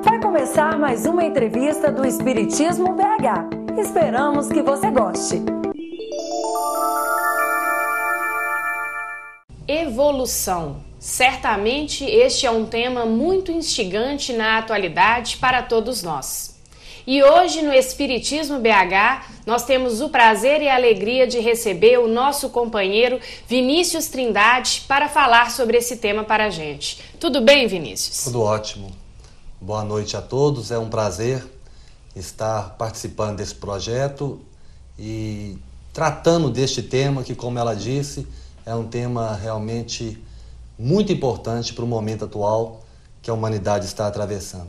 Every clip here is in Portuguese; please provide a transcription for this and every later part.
Vai começar mais uma entrevista do Espiritismo BH. Esperamos que você goste. Evolução. Certamente este é um tema muito instigante na atualidade para todos nós. E hoje no Espiritismo BH nós temos o prazer e a alegria de receber o nosso companheiro Vinícius Trindade para falar sobre esse tema para a gente. Tudo bem, Vinícius? Tudo ótimo. Boa noite a todos, é um prazer estar participando desse projeto e tratando deste tema que, como ela disse, é um tema realmente muito importante para o momento atual que a humanidade está atravessando.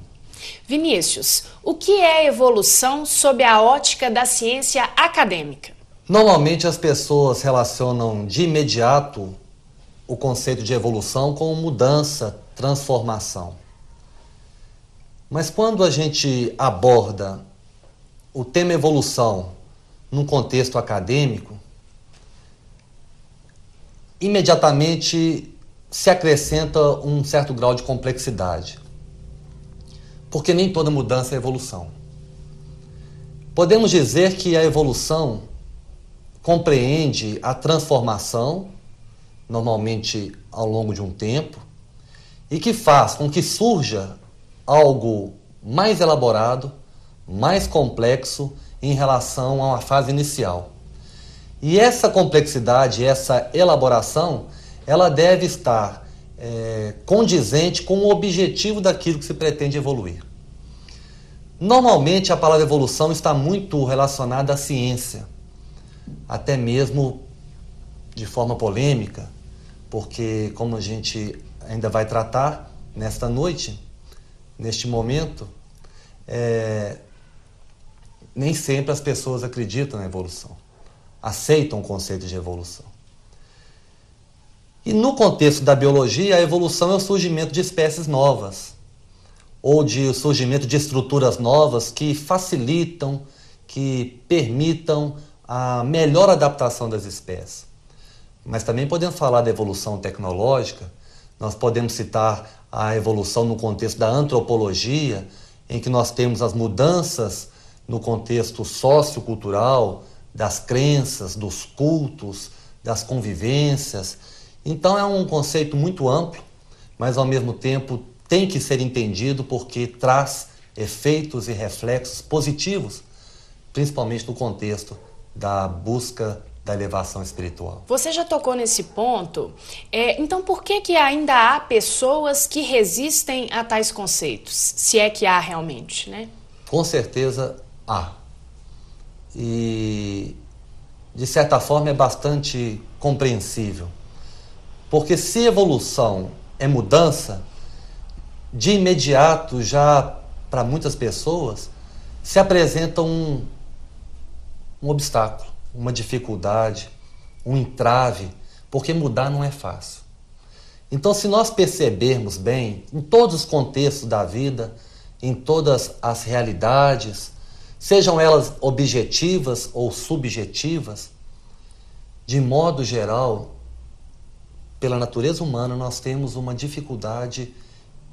Vinícius, o que é evolução sob a ótica da ciência acadêmica? Normalmente as pessoas relacionam de imediato o conceito de evolução com mudança, transformação. Mas quando a gente aborda o tema evolução num contexto acadêmico, imediatamente se acrescenta um certo grau de complexidade. Porque nem toda mudança é evolução. Podemos dizer que a evolução compreende a transformação, normalmente ao longo de um tempo, e que faz com que surja algo mais elaborado, mais complexo em relação a uma fase inicial. E essa complexidade, essa elaboração, ela deve estar é, condizente com o objetivo daquilo que se pretende evoluir. Normalmente a palavra evolução está muito relacionada à ciência, até mesmo de forma polêmica, porque, como a gente ainda vai tratar nesta noite, neste momento, é, nem sempre as pessoas acreditam na evolução, aceitam o conceito de evolução. E no contexto da biologia, a evolução é o surgimento de espécies novas, ou de o surgimento de estruturas novas que facilitam, que permitam a melhor adaptação das espécies. Mas também podemos falar da evolução tecnológica, nós podemos citar a evolução no contexto da antropologia, em que nós temos as mudanças no contexto sociocultural, das crenças, dos cultos, das convivências. Então é um conceito muito amplo, mas ao mesmo tempo tem que ser entendido porque traz efeitos e reflexos positivos, principalmente no contexto da busca da elevação espiritual. Você já tocou nesse ponto. É, então, por que, que ainda há pessoas que resistem a tais conceitos? Se é que há realmente, né? Com certeza há. E, de certa forma, é bastante compreensível. Porque se evolução é mudança, de imediato, já para muitas pessoas, se apresenta um, um obstáculo uma dificuldade, um entrave, porque mudar não é fácil. Então, se nós percebermos bem, em todos os contextos da vida, em todas as realidades, sejam elas objetivas ou subjetivas, de modo geral, pela natureza humana, nós temos uma dificuldade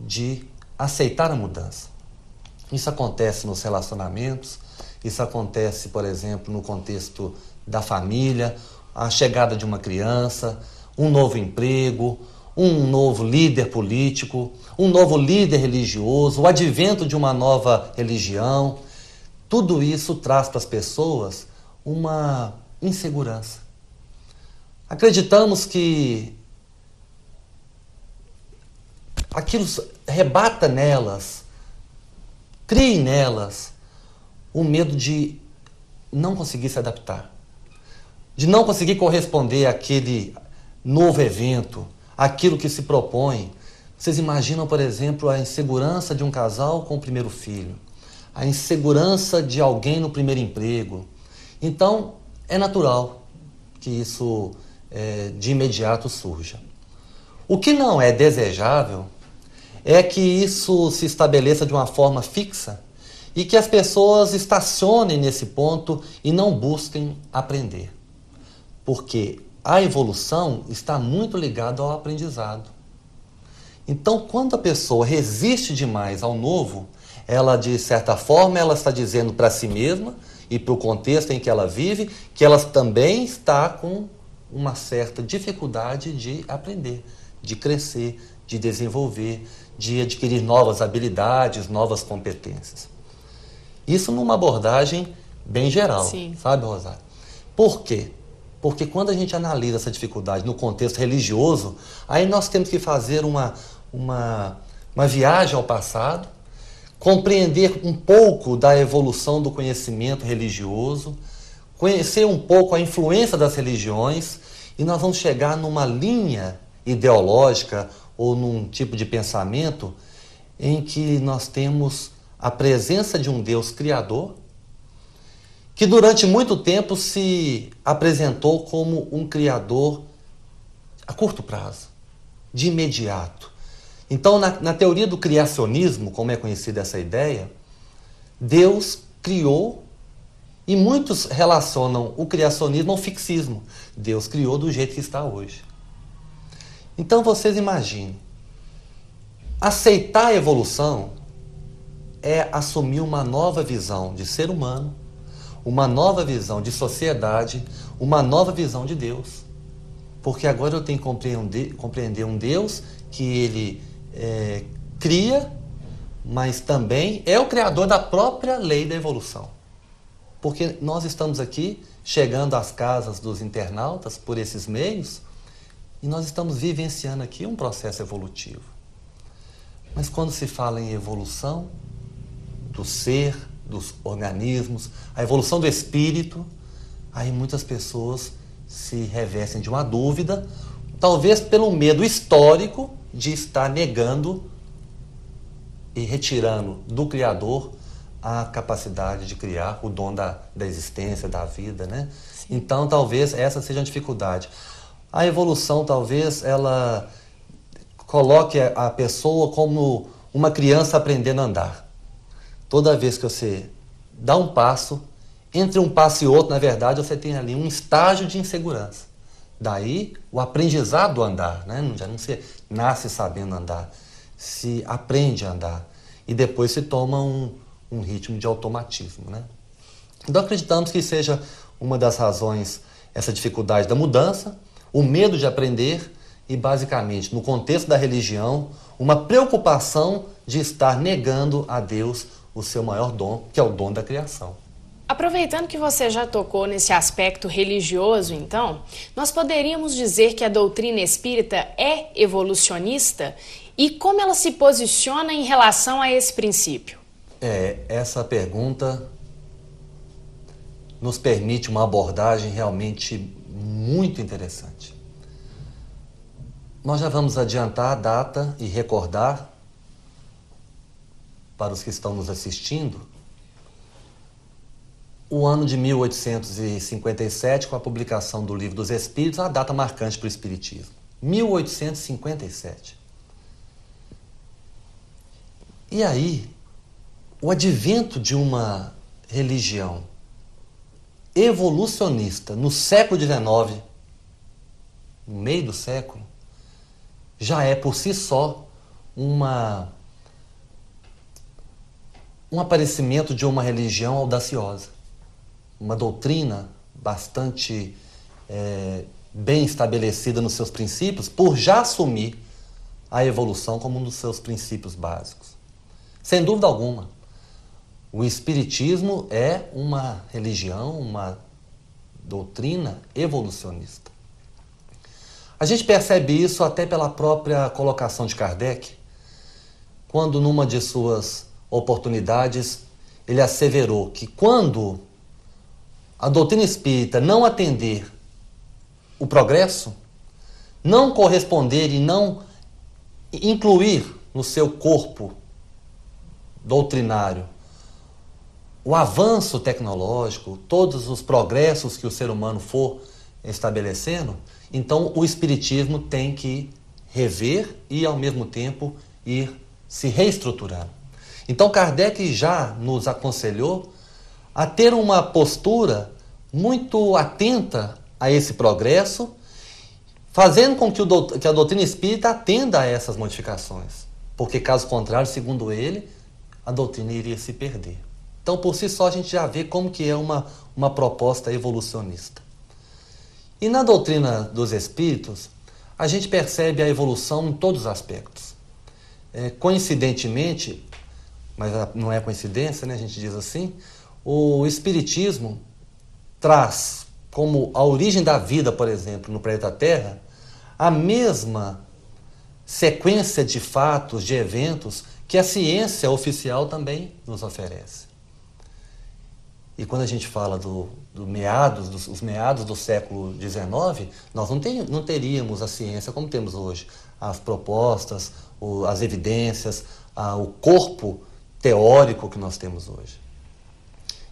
de aceitar a mudança. Isso acontece nos relacionamentos, isso acontece, por exemplo, no contexto da família, a chegada de uma criança, um novo emprego, um novo líder político, um novo líder religioso, o advento de uma nova religião. Tudo isso traz para as pessoas uma insegurança. Acreditamos que aquilo rebata nelas, crie nelas o medo de não conseguir se adaptar de não conseguir corresponder àquele novo evento, àquilo que se propõe. Vocês imaginam, por exemplo, a insegurança de um casal com o primeiro filho, a insegurança de alguém no primeiro emprego. Então, é natural que isso é, de imediato surja. O que não é desejável é que isso se estabeleça de uma forma fixa e que as pessoas estacionem nesse ponto e não busquem aprender porque a evolução está muito ligada ao aprendizado. Então, quando a pessoa resiste demais ao novo, ela de certa forma ela está dizendo para si mesma e para o contexto em que ela vive que ela também está com uma certa dificuldade de aprender, de crescer, de desenvolver, de adquirir novas habilidades, novas competências. Isso numa abordagem bem geral, Sim. sabe, Rosário? Por quê? Porque quando a gente analisa essa dificuldade no contexto religioso, aí nós temos que fazer uma, uma, uma viagem ao passado, compreender um pouco da evolução do conhecimento religioso, conhecer um pouco a influência das religiões, e nós vamos chegar numa linha ideológica ou num tipo de pensamento em que nós temos a presença de um Deus criador que durante muito tempo se apresentou como um criador a curto prazo, de imediato. Então, na, na teoria do criacionismo, como é conhecida essa ideia, Deus criou e muitos relacionam o criacionismo ao fixismo. Deus criou do jeito que está hoje. Então vocês imaginem. Aceitar a evolução é assumir uma nova visão de ser humano uma nova visão de sociedade, uma nova visão de Deus. Porque agora eu tenho que compreender, compreender um Deus que ele é, cria, mas também é o criador da própria lei da evolução. Porque nós estamos aqui chegando às casas dos internautas por esses meios e nós estamos vivenciando aqui um processo evolutivo. Mas quando se fala em evolução do ser, dos organismos, a evolução do espírito, aí muitas pessoas se revestem de uma dúvida, talvez pelo medo histórico de estar negando e retirando do Criador a capacidade de criar o dom da, da existência, da vida, né? Então, talvez essa seja a dificuldade. A evolução, talvez, ela coloque a pessoa como uma criança aprendendo a andar. Toda vez que você dá um passo, entre um passo e outro, na verdade, você tem ali um estágio de insegurança. Daí o aprendizado do andar, né? Já não se nasce sabendo andar, se aprende a andar e depois se toma um, um ritmo de automatismo, né? Então acreditamos que seja uma das razões essa dificuldade da mudança, o medo de aprender e, basicamente, no contexto da religião, uma preocupação de estar negando a Deus o seu maior dom, que é o dom da criação. Aproveitando que você já tocou nesse aspecto religioso, então, nós poderíamos dizer que a doutrina espírita é evolucionista e como ela se posiciona em relação a esse princípio? É, essa pergunta nos permite uma abordagem realmente muito interessante. Nós já vamos adiantar a data e recordar para os que estão nos assistindo, o ano de 1857, com a publicação do Livro dos Espíritos, é a data marcante para o Espiritismo. 1857. E aí, o advento de uma religião evolucionista no século XIX, no meio do século, já é por si só uma um aparecimento de uma religião audaciosa, uma doutrina bastante é, bem estabelecida nos seus princípios, por já assumir a evolução como um dos seus princípios básicos. Sem dúvida alguma, o Espiritismo é uma religião, uma doutrina evolucionista. A gente percebe isso até pela própria colocação de Kardec, quando numa de suas oportunidades, ele asseverou que quando a doutrina espírita não atender o progresso, não corresponder e não incluir no seu corpo doutrinário o avanço tecnológico, todos os progressos que o ser humano for estabelecendo, então o espiritismo tem que rever e ao mesmo tempo ir se reestruturando. Então Kardec já nos aconselhou a ter uma postura muito atenta a esse progresso, fazendo com que, o, que a doutrina espírita atenda a essas modificações. Porque, caso contrário, segundo ele, a doutrina iria se perder. Então, por si só, a gente já vê como que é uma, uma proposta evolucionista. E na doutrina dos espíritos, a gente percebe a evolução em todos os aspectos. É, coincidentemente, mas não é coincidência, né? a gente diz assim, o Espiritismo traz como a origem da vida, por exemplo, no planeta Terra, a mesma sequência de fatos, de eventos que a ciência oficial também nos oferece. E quando a gente fala do, do meados, dos os meados do século XIX, nós não, tem, não teríamos a ciência como temos hoje, as propostas, o, as evidências, a, o corpo teórico que nós temos hoje.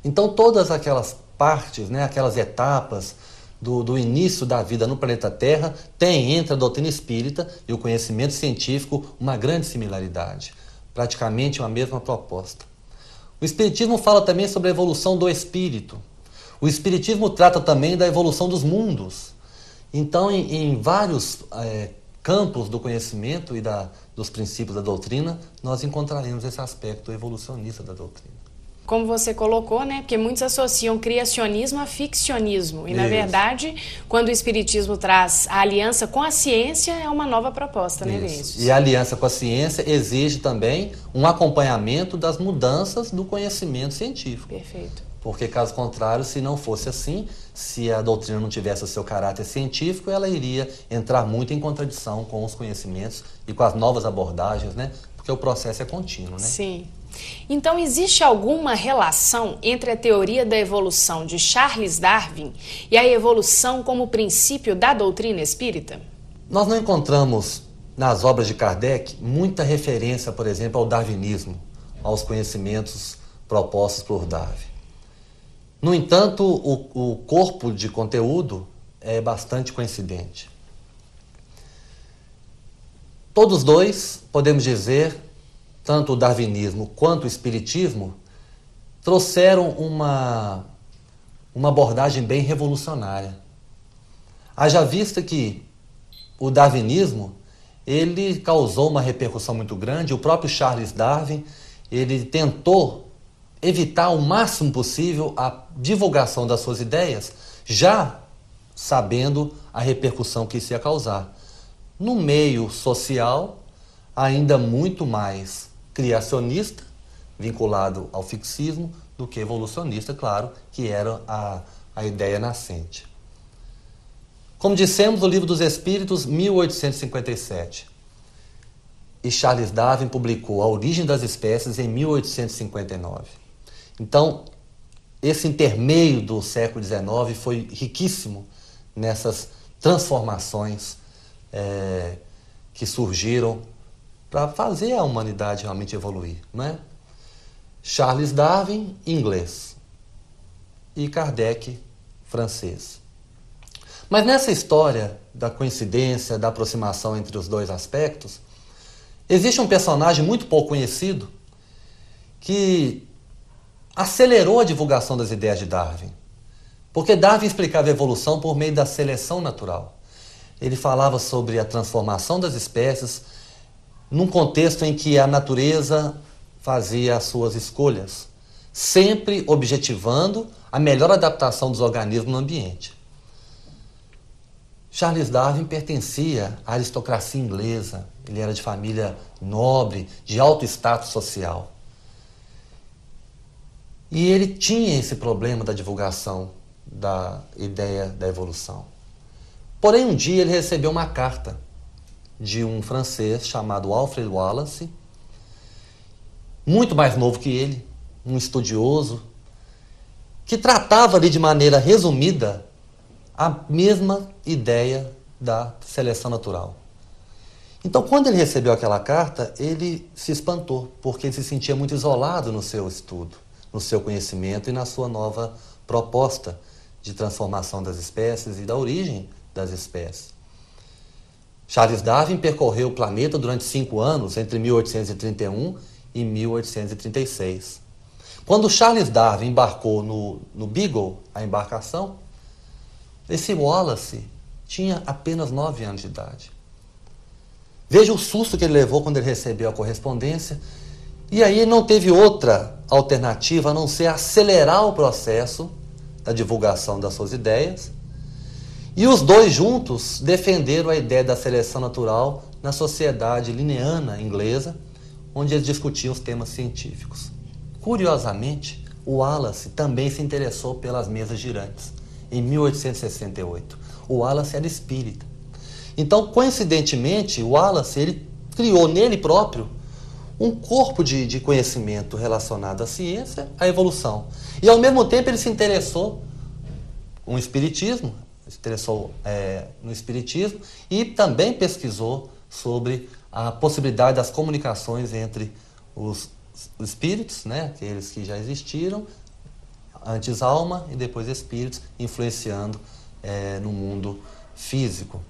Então, todas aquelas partes, né, aquelas etapas do, do início da vida no planeta Terra têm entre a doutrina espírita e o conhecimento científico uma grande similaridade, praticamente uma mesma proposta. O Espiritismo fala também sobre a evolução do espírito. O Espiritismo trata também da evolução dos mundos. Então, em, em vários é, campos do conhecimento e da dos princípios da doutrina, nós encontraremos esse aspecto evolucionista da doutrina. Como você colocou, né? Porque muitos associam criacionismo a ficcionismo. E, Isso. na verdade, quando o Espiritismo traz a aliança com a ciência, é uma nova proposta, né, Vinícius? E a aliança com a ciência exige também um acompanhamento das mudanças do conhecimento científico. Perfeito. Porque, caso contrário, se não fosse assim, se a doutrina não tivesse o seu caráter científico, ela iria entrar muito em contradição com os conhecimentos e com as novas abordagens, né? Porque o processo é contínuo, né? Sim. Então, existe alguma relação entre a teoria da evolução de Charles Darwin e a evolução como princípio da doutrina espírita? Nós não encontramos nas obras de Kardec muita referência, por exemplo, ao darwinismo, aos conhecimentos propostos por Darwin. No entanto, o, o corpo de conteúdo é bastante coincidente. Todos dois, podemos dizer, tanto o darwinismo quanto o espiritismo, trouxeram uma, uma abordagem bem revolucionária. Haja vista que o darwinismo ele causou uma repercussão muito grande, o próprio Charles Darwin ele tentou evitar o máximo possível a divulgação das suas ideias, já sabendo a repercussão que isso ia causar. No meio social, ainda muito mais criacionista, vinculado ao fixismo, do que evolucionista, claro, que era a, a ideia nascente. Como dissemos, o Livro dos Espíritos, 1857. E Charles Darwin publicou A Origem das Espécies em 1859. Então, esse intermeio do século XIX foi riquíssimo nessas transformações é, que surgiram para fazer a humanidade realmente evoluir. Né? Charles Darwin, inglês, e Kardec, francês. Mas nessa história da coincidência, da aproximação entre os dois aspectos, existe um personagem muito pouco conhecido que acelerou a divulgação das ideias de Darwin. Porque Darwin explicava a evolução por meio da seleção natural ele falava sobre a transformação das espécies num contexto em que a natureza fazia as suas escolhas, sempre objetivando a melhor adaptação dos organismos no ambiente. Charles Darwin pertencia à aristocracia inglesa, ele era de família nobre, de alto status social. E ele tinha esse problema da divulgação da ideia da evolução. Porém, um dia ele recebeu uma carta de um francês chamado Alfred Wallace, muito mais novo que ele, um estudioso, que tratava ali de maneira resumida a mesma ideia da seleção natural. Então, quando ele recebeu aquela carta, ele se espantou, porque ele se sentia muito isolado no seu estudo, no seu conhecimento e na sua nova proposta de transformação das espécies e da origem das espécies. Charles Darwin percorreu o planeta durante cinco anos, entre 1831 e 1836. Quando Charles Darwin embarcou no, no Beagle, a embarcação, esse Wallace tinha apenas nove anos de idade. Veja o susto que ele levou quando ele recebeu a correspondência. E aí não teve outra alternativa a não ser acelerar o processo da divulgação das suas ideias e os dois juntos defenderam a ideia da seleção natural na sociedade lineana inglesa, onde eles discutiam os temas científicos. Curiosamente, o Wallace também se interessou pelas mesas girantes, em 1868. O Wallace era espírita. Então, coincidentemente, o Wallace ele criou nele próprio um corpo de, de conhecimento relacionado à ciência, à evolução. E, ao mesmo tempo, ele se interessou com o espiritismo, interessou é, no Espiritismo e também pesquisou sobre a possibilidade das comunicações entre os espíritos, né, aqueles que já existiram, antes alma e depois espíritos, influenciando é, no mundo físico.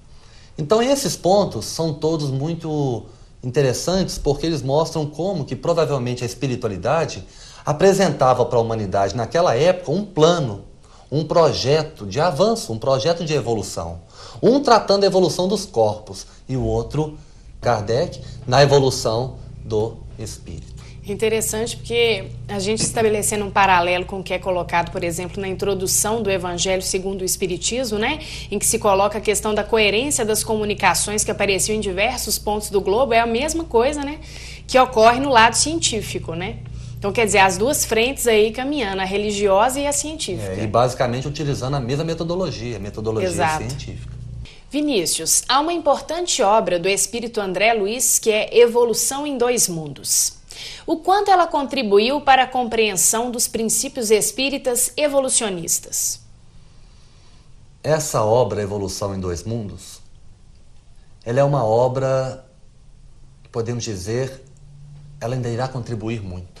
Então esses pontos são todos muito interessantes porque eles mostram como que provavelmente a espiritualidade apresentava para a humanidade naquela época um plano um projeto de avanço, um projeto de evolução. Um tratando a evolução dos corpos e o outro, Kardec, na evolução do espírito. Interessante porque a gente estabelecendo um paralelo com o que é colocado, por exemplo, na introdução do Evangelho segundo o Espiritismo, né, em que se coloca a questão da coerência das comunicações que apareciam em diversos pontos do globo, é a mesma coisa, né, que ocorre no lado científico, né? Então, quer dizer, as duas frentes aí caminhando, a religiosa e a científica. É, e basicamente utilizando a mesma metodologia, a metodologia Exato. científica. Vinícius, há uma importante obra do espírito André Luiz que é Evolução em Dois Mundos. O quanto ela contribuiu para a compreensão dos princípios espíritas evolucionistas? Essa obra, Evolução em Dois Mundos, ela é uma obra, podemos dizer, ela ainda irá contribuir muito.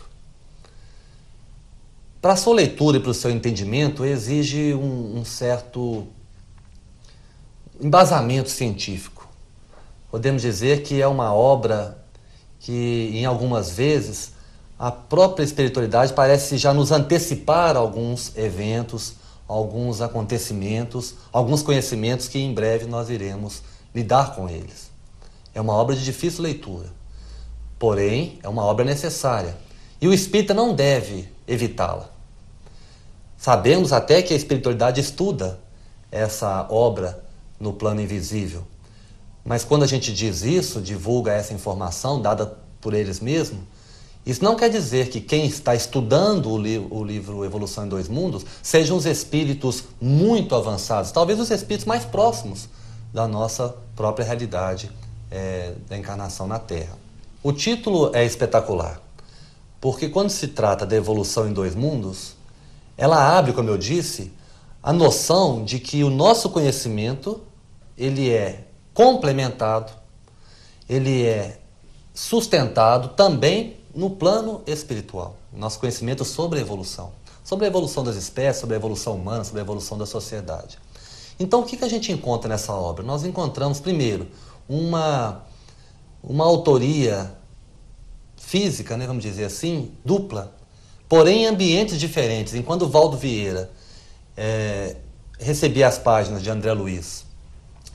Para a sua leitura e para o seu entendimento, exige um, um certo embasamento científico. Podemos dizer que é uma obra que, em algumas vezes, a própria espiritualidade parece já nos antecipar alguns eventos, alguns acontecimentos, alguns conhecimentos que em breve nós iremos lidar com eles. É uma obra de difícil leitura, porém é uma obra necessária. E o espírita não deve evitá-la. Sabemos até que a espiritualidade estuda essa obra no plano invisível. Mas quando a gente diz isso, divulga essa informação dada por eles mesmos, isso não quer dizer que quem está estudando o, li o, livro Evolução em Dois Mundos sejam os espíritos muito avançados, talvez os espíritos mais próximos da nossa própria realidade é, da encarnação na Terra. O título é espetacular. Porque quando se trata da evolução em dois mundos, ela abre, como eu disse, a noção de que o nosso conhecimento ele é complementado, ele é sustentado também no plano espiritual. Nosso conhecimento sobre a evolução, sobre a evolução das espécies, sobre a evolução humana, sobre a evolução da sociedade. Então, o que, que a gente encontra nessa obra? Nós encontramos, primeiro, uma, uma autoria física, né, vamos dizer assim, dupla, porém em ambientes diferentes. Enquanto o Valdo Vieira é, recebia as páginas de André Luiz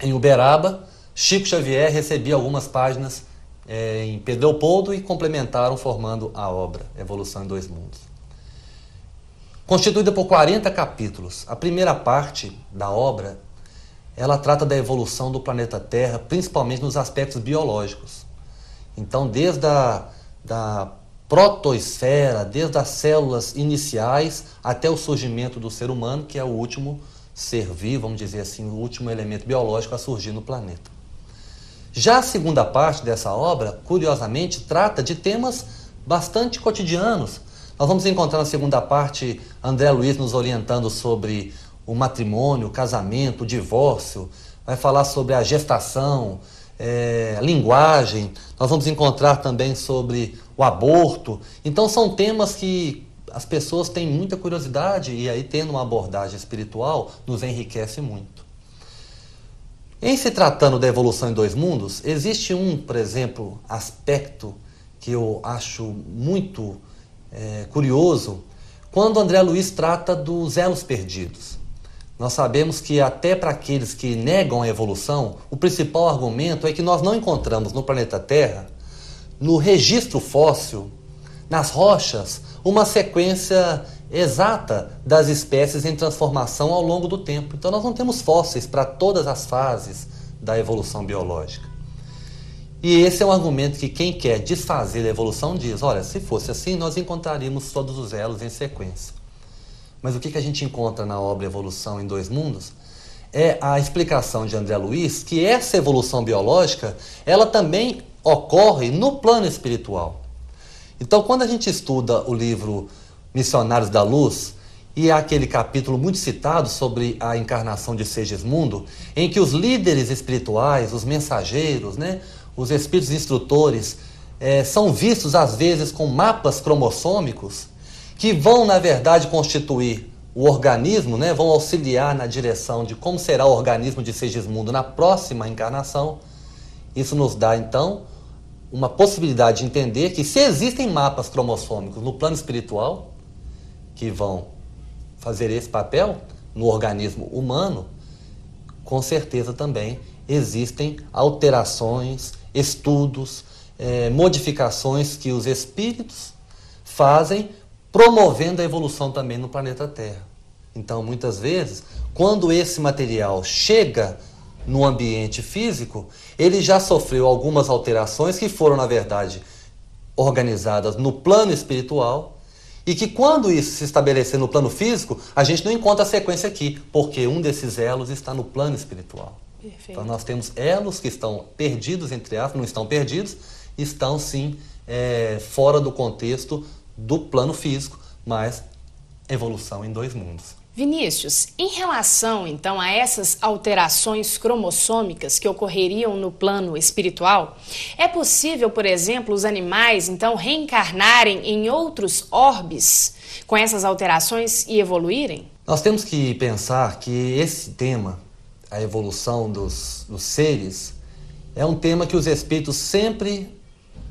em Uberaba, Chico Xavier recebia algumas páginas é, em Pedro Leopoldo e complementaram formando a obra Evolução em Dois Mundos. Constituída por 40 capítulos, a primeira parte da obra ela trata da evolução do planeta Terra, principalmente nos aspectos biológicos. Então, desde a da protosfera, desde as células iniciais até o surgimento do ser humano, que é o último ser vivo, vamos dizer assim, o último elemento biológico a surgir no planeta. Já a segunda parte dessa obra, curiosamente, trata de temas bastante cotidianos. Nós vamos encontrar na segunda parte André Luiz nos orientando sobre o matrimônio, o casamento, o divórcio, vai falar sobre a gestação, é, linguagem, nós vamos encontrar também sobre o aborto. Então, são temas que as pessoas têm muita curiosidade e aí, tendo uma abordagem espiritual, nos enriquece muito. Em se tratando da evolução em dois mundos, existe um, por exemplo, aspecto que eu acho muito é, curioso, quando André Luiz trata dos elos perdidos. Nós sabemos que, até para aqueles que negam a evolução, o principal argumento é que nós não encontramos no planeta Terra, no registro fóssil, nas rochas, uma sequência exata das espécies em transformação ao longo do tempo. Então, nós não temos fósseis para todas as fases da evolução biológica. E esse é um argumento que quem quer desfazer a evolução diz: olha, se fosse assim, nós encontraríamos todos os elos em sequência. Mas o que, que a gente encontra na obra Evolução em Dois Mundos? É a explicação de André Luiz que essa evolução biológica ela também ocorre no plano espiritual. Então, quando a gente estuda o livro Missionários da Luz, e há aquele capítulo muito citado sobre a encarnação de Segismundo, em que os líderes espirituais, os mensageiros, né, os espíritos instrutores, é, são vistos às vezes com mapas cromossômicos que vão, na verdade, constituir o organismo, né, vão auxiliar na direção de como será o organismo de Sigismundo na próxima encarnação. Isso nos dá, então, uma possibilidade de entender que se existem mapas cromossômicos no plano espiritual, que vão fazer esse papel no organismo humano, com certeza também existem alterações, estudos, eh, modificações que os espíritos fazem promovendo a evolução também no planeta Terra. Então, muitas vezes, quando esse material chega no ambiente físico, ele já sofreu algumas alterações que foram, na verdade, organizadas no plano espiritual e que quando isso se estabelecer no plano físico, a gente não encontra a sequência aqui, porque um desses elos está no plano espiritual. Perfeito. Então nós temos elos que estão perdidos, entre aspas, não estão perdidos, estão sim é, fora do contexto do plano físico, mas evolução em dois mundos. Vinícius, em relação então a essas alterações cromossômicas que ocorreriam no plano espiritual, é possível, por exemplo, os animais então reencarnarem em outros orbes com essas alterações e evoluírem? Nós temos que pensar que esse tema, a evolução dos, dos seres, é um tema que os espíritos sempre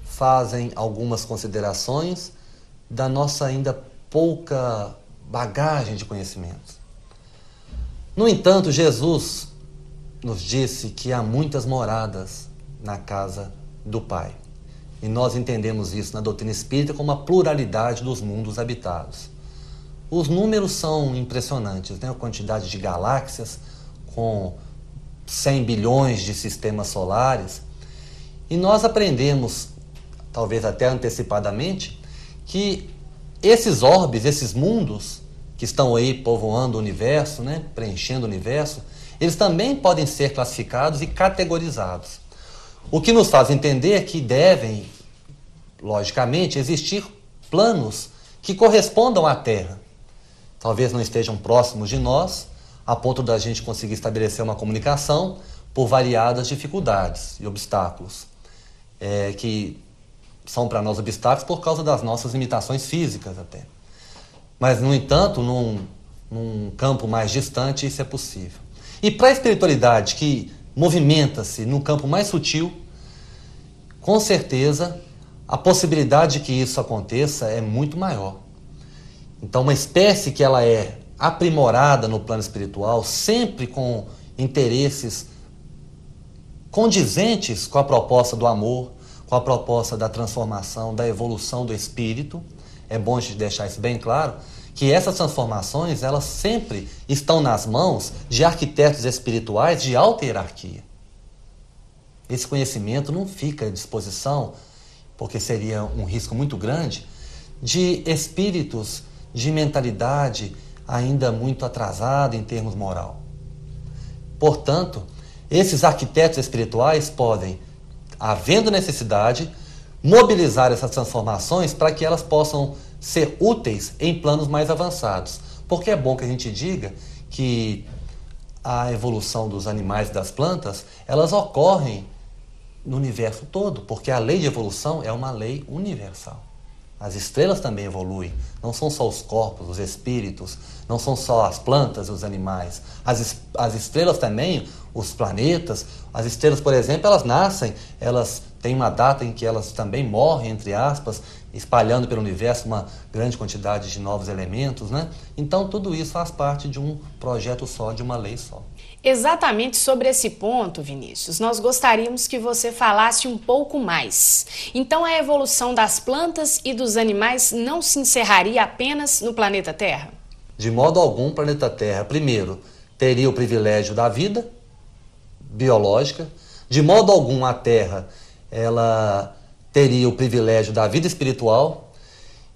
fazem algumas considerações da nossa ainda pouca bagagem de conhecimentos. No entanto, Jesus nos disse que há muitas moradas na casa do Pai. E nós entendemos isso na doutrina espírita como a pluralidade dos mundos habitados. Os números são impressionantes, né? A quantidade de galáxias com 100 bilhões de sistemas solares. E nós aprendemos, talvez até antecipadamente, que esses orbes, esses mundos que estão aí povoando o universo, né, preenchendo o universo, eles também podem ser classificados e categorizados. O que nos faz entender que devem, logicamente, existir planos que correspondam à Terra. Talvez não estejam próximos de nós, a ponto da gente conseguir estabelecer uma comunicação por variadas dificuldades e obstáculos é, que são para nós obstáculos por causa das nossas limitações físicas até. Mas, no entanto, num, num campo mais distante, isso é possível. E para a espiritualidade que movimenta-se num campo mais sutil, com certeza a possibilidade de que isso aconteça é muito maior. Então, uma espécie que ela é aprimorada no plano espiritual, sempre com interesses condizentes com a proposta do amor, com a proposta da transformação, da evolução do espírito. É bom a gente deixar isso bem claro que essas transformações elas sempre estão nas mãos de arquitetos espirituais de alta hierarquia. Esse conhecimento não fica à disposição, porque seria um risco muito grande, de espíritos de mentalidade ainda muito atrasada em termos moral. Portanto, esses arquitetos espirituais podem havendo necessidade, mobilizar essas transformações para que elas possam ser úteis em planos mais avançados. Porque é bom que a gente diga que a evolução dos animais e das plantas, elas ocorrem no universo todo, porque a lei de evolução é uma lei universal. As estrelas também evoluem, não são só os corpos, os espíritos, não são só as plantas e os animais. As, as estrelas também, os planetas. As estrelas, por exemplo, elas nascem, elas têm uma data em que elas também morrem, entre aspas, espalhando pelo universo uma grande quantidade de novos elementos, né? Então tudo isso faz parte de um projeto só, de uma lei só. Exatamente sobre esse ponto, Vinícius, nós gostaríamos que você falasse um pouco mais. Então, a evolução das plantas e dos animais não se encerraria apenas no planeta Terra? De modo algum, o planeta Terra, primeiro, teria o privilégio da vida biológica, de modo algum a Terra ela teria o privilégio da vida espiritual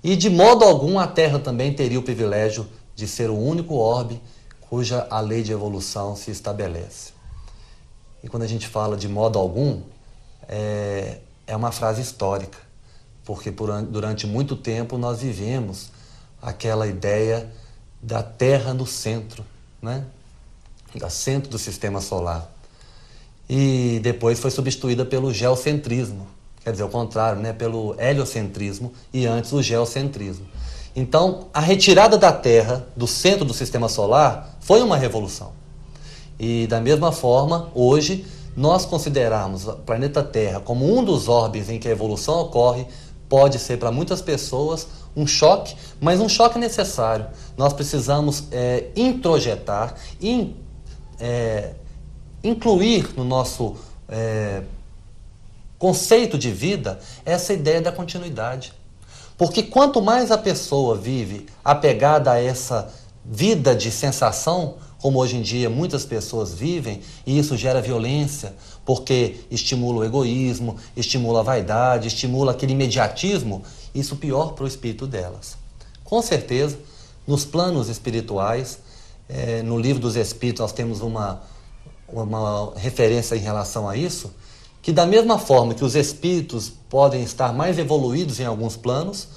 e de modo algum a Terra também teria o privilégio de ser o único orbe cuja a lei de evolução se estabelece. E quando a gente fala de modo algum, é, é uma frase histórica, porque por, durante muito tempo nós vivemos aquela ideia da Terra no centro, né? Da centro do sistema solar. E depois foi substituída pelo geocentrismo, quer dizer, o contrário, né? Pelo heliocentrismo e antes o geocentrismo. Então, a retirada da Terra do centro do sistema solar foi uma revolução. E da mesma forma, hoje nós considerarmos o planeta Terra como um dos orbes em que a evolução ocorre, pode ser para muitas pessoas um choque, mas um choque necessário. Nós precisamos é, introjetar, in, é, incluir no nosso é, conceito de vida essa ideia da continuidade. Porque quanto mais a pessoa vive apegada a essa vida de sensação, como hoje em dia muitas pessoas vivem, e isso gera violência, porque estimula o egoísmo, estimula a vaidade, estimula aquele imediatismo isso pior para o espírito delas. Com certeza, nos planos espirituais, é, no livro dos Espíritos nós temos uma, uma referência em relação a isso, que da mesma forma que os espíritos podem estar mais evoluídos em alguns planos,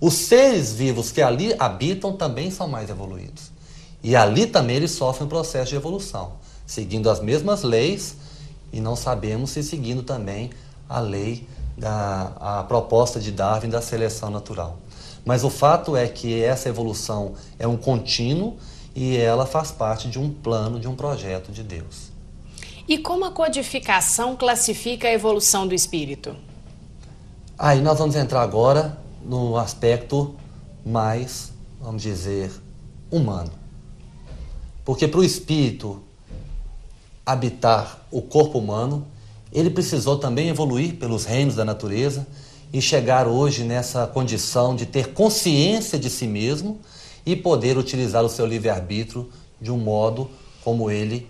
os seres vivos que ali habitam também são mais evoluídos. E ali também eles sofrem um processo de evolução, seguindo as mesmas leis e não sabemos se seguindo também a lei da a proposta de Darwin da seleção natural. Mas o fato é que essa evolução é um contínuo e ela faz parte de um plano, de um projeto de Deus. E como a codificação classifica a evolução do espírito? Aí nós vamos entrar agora no aspecto mais, vamos dizer, humano. Porque para o espírito habitar o corpo humano, ele precisou também evoluir pelos reinos da natureza e chegar hoje nessa condição de ter consciência de si mesmo e poder utilizar o seu livre-arbítrio de um modo como ele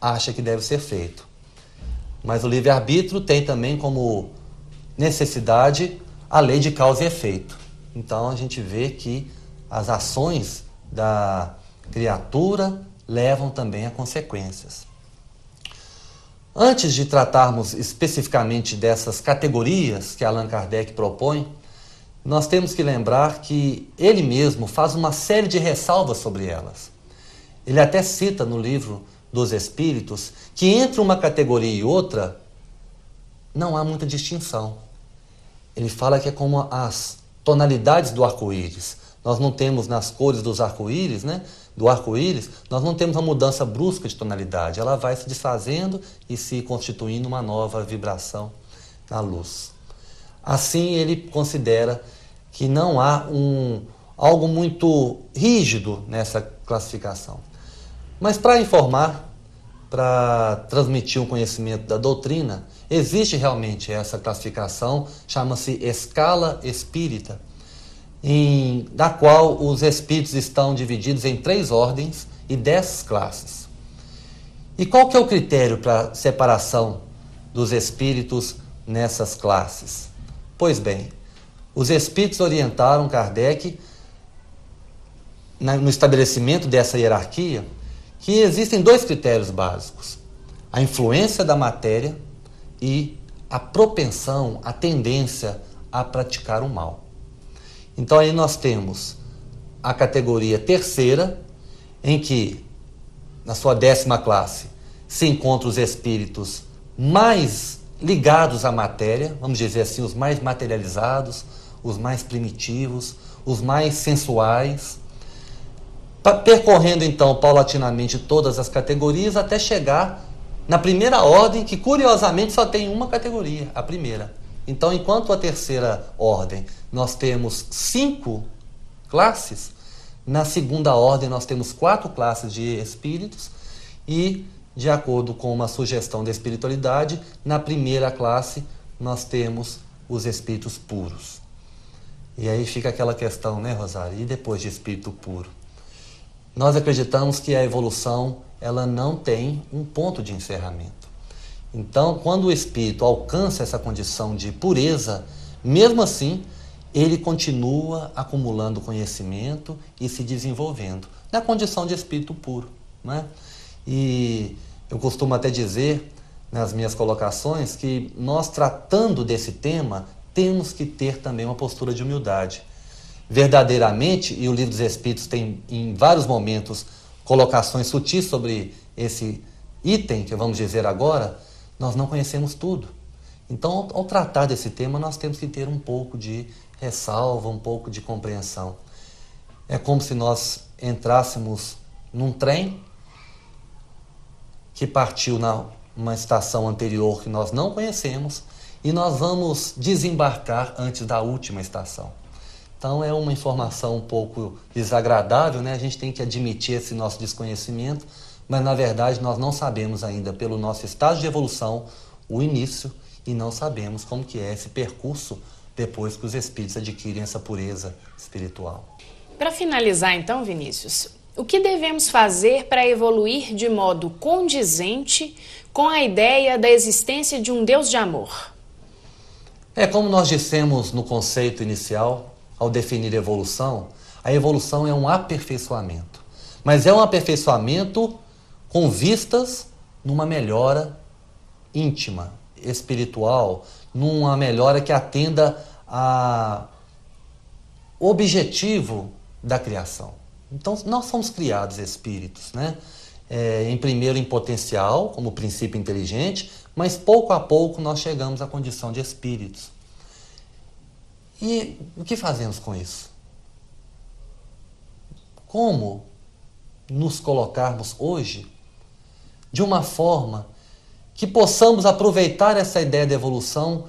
acha que deve ser feito. Mas o livre-arbítrio tem também como necessidade a lei de causa e efeito. Então a gente vê que as ações da criatura levam também a consequências. Antes de tratarmos especificamente dessas categorias que Allan Kardec propõe, nós temos que lembrar que ele mesmo faz uma série de ressalvas sobre elas. Ele até cita no livro dos Espíritos que entre uma categoria e outra não há muita distinção. Ele fala que é como as tonalidades do arco-íris. Nós não temos nas cores dos arco-íris, né? do arco-íris, nós não temos uma mudança brusca de tonalidade, ela vai se desfazendo e se constituindo uma nova vibração na luz. Assim, ele considera que não há um, algo muito rígido nessa classificação. Mas para informar, para transmitir um conhecimento da doutrina, existe realmente essa classificação, chama-se escala espírita em, na qual os espíritos estão divididos em três ordens e dez classes. E qual que é o critério para separação dos espíritos nessas classes? Pois bem, os espíritos orientaram Kardec no estabelecimento dessa hierarquia que existem dois critérios básicos: a influência da matéria e a propensão, a tendência a praticar o mal. Então aí nós temos a categoria terceira, em que, na sua décima classe, se encontram os espíritos mais ligados à matéria, vamos dizer assim, os mais materializados, os mais primitivos, os mais sensuais, percorrendo então paulatinamente todas as categorias até chegar na primeira ordem, que curiosamente só tem uma categoria, a primeira. Então, enquanto a terceira ordem nós temos cinco classes, na segunda ordem nós temos quatro classes de espíritos e, de acordo com uma sugestão da espiritualidade, na primeira classe nós temos os espíritos puros. E aí fica aquela questão, né, Rosário? E depois de espírito puro? Nós acreditamos que a evolução ela não tem um ponto de encerramento. Então, quando o espírito alcança essa condição de pureza, mesmo assim, ele continua acumulando conhecimento e se desenvolvendo na condição de espírito puro. Né? E eu costumo até dizer nas minhas colocações que nós, tratando desse tema, temos que ter também uma postura de humildade. Verdadeiramente, e o Livro dos Espíritos tem em vários momentos colocações sutis sobre esse item que vamos dizer agora, nós não conhecemos tudo. Então, ao, ao tratar desse tema, nós temos que ter um pouco de ressalva, um pouco de compreensão. É como se nós entrássemos num trem que partiu na uma estação anterior que nós não conhecemos e nós vamos desembarcar antes da última estação. Então é uma informação um pouco desagradável, né? A gente tem que admitir esse nosso desconhecimento, mas na verdade nós não sabemos ainda pelo nosso estágio de evolução o início e não sabemos como que é esse percurso depois que os espíritos adquirem essa pureza espiritual. Para finalizar então, Vinícius, o que devemos fazer para evoluir de modo condizente com a ideia da existência de um Deus de amor? É como nós dissemos no conceito inicial, ao definir evolução, a evolução é um aperfeiçoamento. Mas é um aperfeiçoamento com vistas numa melhora íntima, espiritual, numa melhora que atenda a objetivo da criação. Então, nós somos criados espíritos, né? É, em primeiro em potencial, como princípio inteligente, mas pouco a pouco nós chegamos à condição de espíritos. E o que fazemos com isso? Como nos colocarmos hoje de uma forma que possamos aproveitar essa ideia de evolução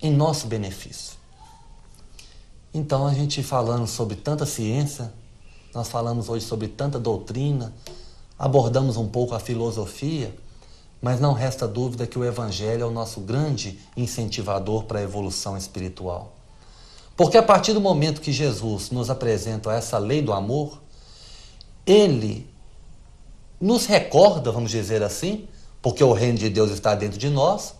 em nosso benefício. Então, a gente falando sobre tanta ciência, nós falamos hoje sobre tanta doutrina, abordamos um pouco a filosofia, mas não resta dúvida que o Evangelho é o nosso grande incentivador para a evolução espiritual. Porque a partir do momento que Jesus nos apresenta essa lei do amor, ele nos recorda, vamos dizer assim, porque o reino de Deus está dentro de nós,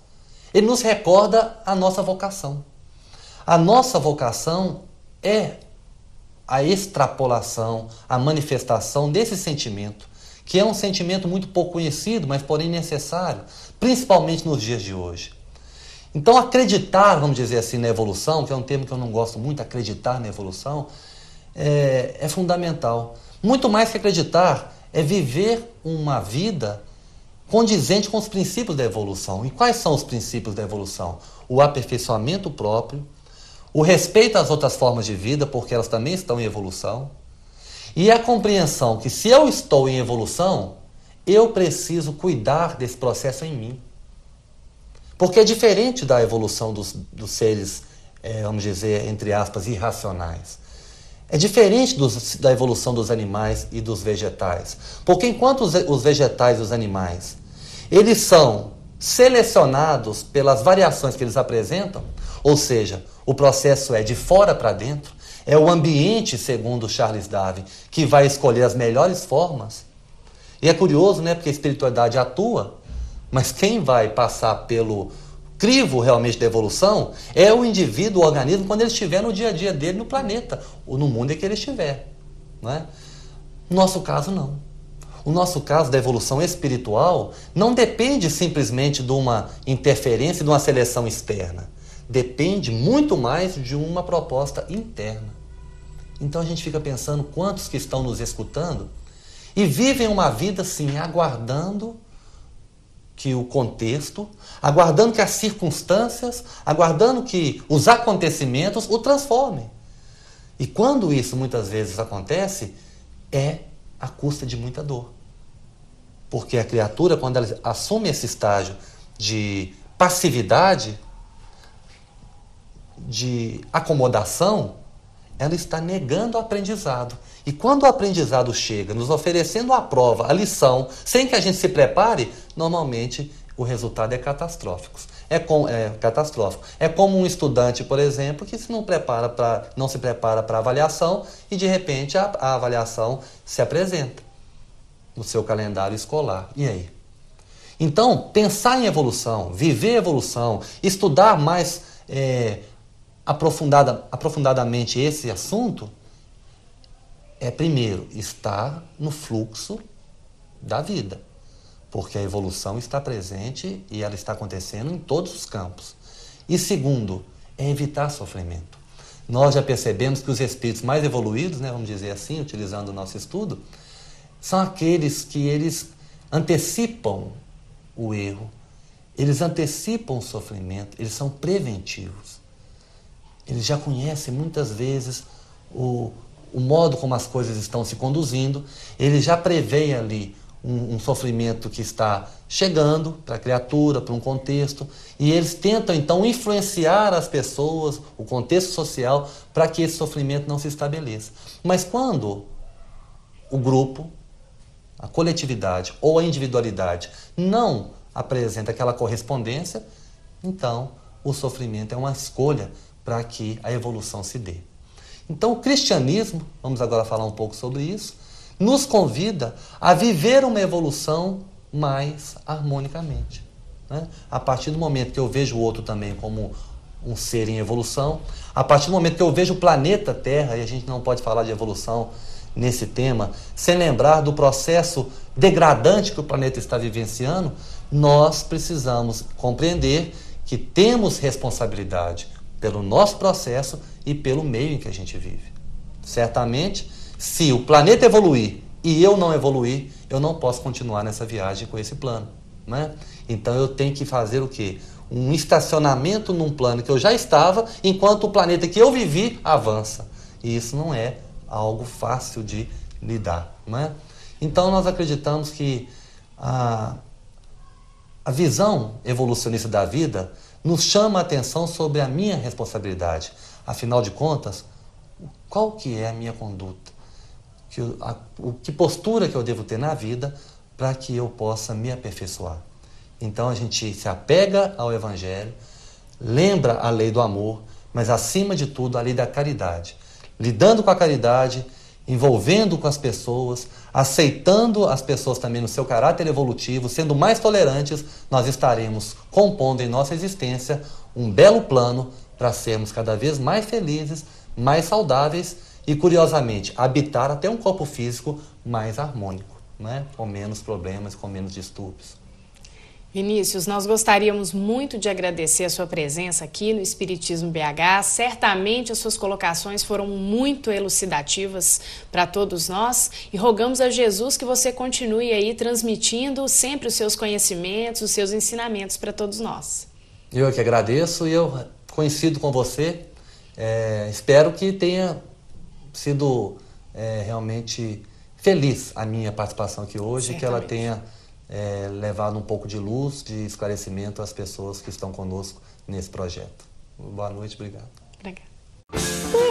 ele nos recorda a nossa vocação. A nossa vocação é a extrapolação, a manifestação desse sentimento, que é um sentimento muito pouco conhecido, mas porém necessário, principalmente nos dias de hoje. Então, acreditar, vamos dizer assim, na evolução, que é um termo que eu não gosto muito, acreditar na evolução, é, é fundamental. Muito mais que acreditar, é viver uma vida condizente com os princípios da evolução. E quais são os princípios da evolução? O aperfeiçoamento próprio, o respeito às outras formas de vida, porque elas também estão em evolução, e a compreensão que se eu estou em evolução, eu preciso cuidar desse processo em mim. Porque é diferente da evolução dos, dos seres, é, vamos dizer, entre aspas, irracionais. É diferente dos, da evolução dos animais e dos vegetais. Porque enquanto os, os vegetais e os animais, eles são selecionados pelas variações que eles apresentam, ou seja, o processo é de fora para dentro, é o ambiente, segundo Charles Darwin, que vai escolher as melhores formas. E é curioso, né, porque a espiritualidade atua, mas quem vai passar pelo crivo realmente da evolução é o indivíduo, o organismo, quando ele estiver no dia a dia dele, no planeta, ou no mundo em que ele estiver. Não é? No nosso caso, não. O nosso caso da evolução espiritual não depende simplesmente de uma interferência, de uma seleção externa. Depende muito mais de uma proposta interna. Então a gente fica pensando quantos que estão nos escutando e vivem uma vida assim, aguardando que o contexto, aguardando que as circunstâncias, aguardando que os acontecimentos o transformem. E quando isso muitas vezes acontece, é à custa de muita dor. Porque a criatura, quando ela assume esse estágio de passividade, de acomodação, ela está negando o aprendizado. E quando o aprendizado chega, nos oferecendo a prova, a lição, sem que a gente se prepare, normalmente o resultado é catastrófico. É, com, é catastrófico. É como um estudante, por exemplo, que se não, prepara para não se prepara para avaliação e de repente a, a avaliação se apresenta no seu calendário escolar. E aí? Então, pensar em evolução, viver evolução, estudar mais é, aprofundada, aprofundadamente esse assunto é, primeiro, estar no fluxo da vida, porque a evolução está presente e ela está acontecendo em todos os campos. E segundo, é evitar sofrimento. Nós já percebemos que os espíritos mais evoluídos, né, vamos dizer assim, utilizando o nosso estudo, são aqueles que eles antecipam o erro, eles antecipam o sofrimento, eles são preventivos eles já conhecem muitas vezes o, o modo como as coisas estão se conduzindo, eles já prevê ali um, um sofrimento que está chegando para a criatura, para um contexto, e eles tentam então influenciar as pessoas, o contexto social, para que esse sofrimento não se estabeleça. Mas quando o grupo, a coletividade ou a individualidade não apresenta aquela correspondência, então o sofrimento é uma escolha para que a evolução se dê. Então, o cristianismo, vamos agora falar um pouco sobre isso, nos convida a viver uma evolução mais harmonicamente. Né? A partir do momento que eu vejo o outro também como um ser em evolução, a partir do momento que eu vejo o planeta Terra, e a gente não pode falar de evolução nesse tema, sem lembrar do processo degradante que o planeta está vivenciando, nós precisamos compreender que temos responsabilidade pelo nosso processo e pelo meio em que a gente vive. Certamente, se o planeta evoluir e eu não evoluir, eu não posso continuar nessa viagem com esse plano. Né? Então eu tenho que fazer o quê? Um estacionamento num plano que eu já estava, enquanto o planeta que eu vivi avança. E isso não é algo fácil de lidar. Né? Então nós acreditamos que a, a visão evolucionista da vida nos chama a atenção sobre a minha responsabilidade. Afinal de contas, qual que é a minha conduta? Que, a, o, que postura que eu devo ter na vida para que eu possa me aperfeiçoar? Então a gente se apega ao Evangelho, lembra a lei do amor, mas acima de tudo a lei da caridade. Lidando com a caridade, envolvendo com as pessoas, aceitando as pessoas também no seu caráter evolutivo, sendo mais tolerantes, nós estaremos compondo em nossa existência um belo plano para sermos cada vez mais felizes, mais saudáveis e, curiosamente, habitar até um corpo físico mais harmônico, né? com menos problemas, com menos distúrbios. Vinícius, nós gostaríamos muito de agradecer a sua presença aqui no Espiritismo BH. Certamente as suas colocações foram muito elucidativas para todos nós e rogamos a Jesus que você continue aí transmitindo sempre os seus conhecimentos, os seus ensinamentos para todos nós. Eu que agradeço e eu coincido com você. É, espero que tenha sido é, realmente feliz a minha participação aqui hoje, certamente. que ela tenha é, levar um pouco de luz, de esclarecimento às pessoas que estão conosco nesse projeto. Boa noite, obrigado. Obrigada.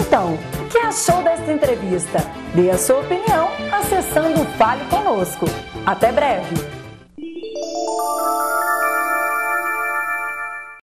Então, o que achou desta entrevista? Dê a sua opinião acessando o Fale Conosco. Até breve!